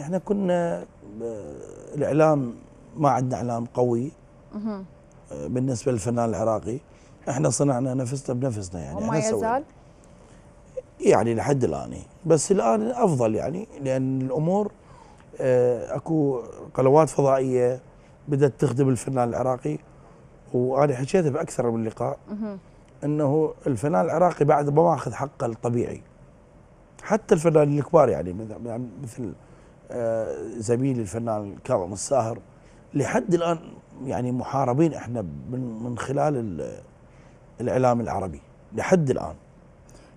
احنا كنا آه، الاعلام ما عندنا اعلام قوي آه، بالنسبه للفنان العراقي احنا صنعنا نفسنا بنفسنا يعني وما يزال يعني لحد الان بس الان افضل يعني لان الامور آه، اكو قنوات فضائيه بدات تخدم الفنان العراقي وانا حكيتها باكثر من لقاء انه الفنان العراقي بعد ما ماخذ حقه الطبيعي حتى الفنانين الكبار يعني مثل يعني زميلي الفنان كاظم الساهر لحد الان يعني محاربين احنا من خلال الاعلام العربي لحد الان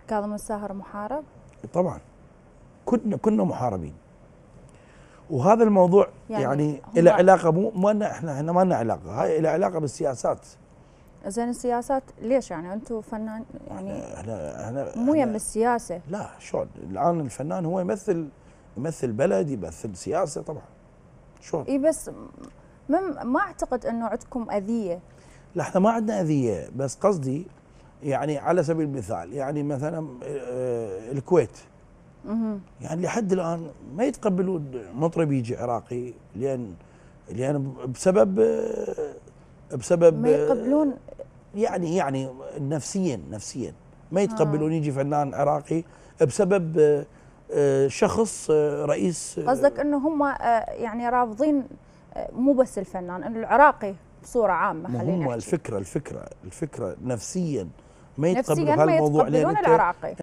كاظم الساهر محارب طبعا كنا كنا محاربين وهذا الموضوع يعني, يعني له علاقه مو ما لنا احنا احنا ما لنا علاقه هاي له علاقه بالسياسات زين السياسات ليش يعني انتم فنان يعني احنا احنا مو يم السياسه لا شلون الان الفنان هو يمثل يمثل بلد يمثل سياسه طبعا شلون اي بس ما اعتقد انه عندكم اذيه لا احنا ما عندنا اذيه بس قصدي يعني على سبيل المثال يعني مثلا آه، الكويت يعني لحد الان ما يتقبلون مطرب يجي عراقي لان لان بسبب آه، بسبب ما يقبلون آه، يعني يعني نفسيا نفسيا ما يتقبلون يجي فنان عراقي بسبب شخص آه، رئيس آه، قصدك انه هم آه، يعني رافضين مو بس الفنان انه العراقي بصوره عامه خلينا هم الفكره الفكره الفكره نفسيا ما يتقبلوا هالموضوع نفسيا العراقي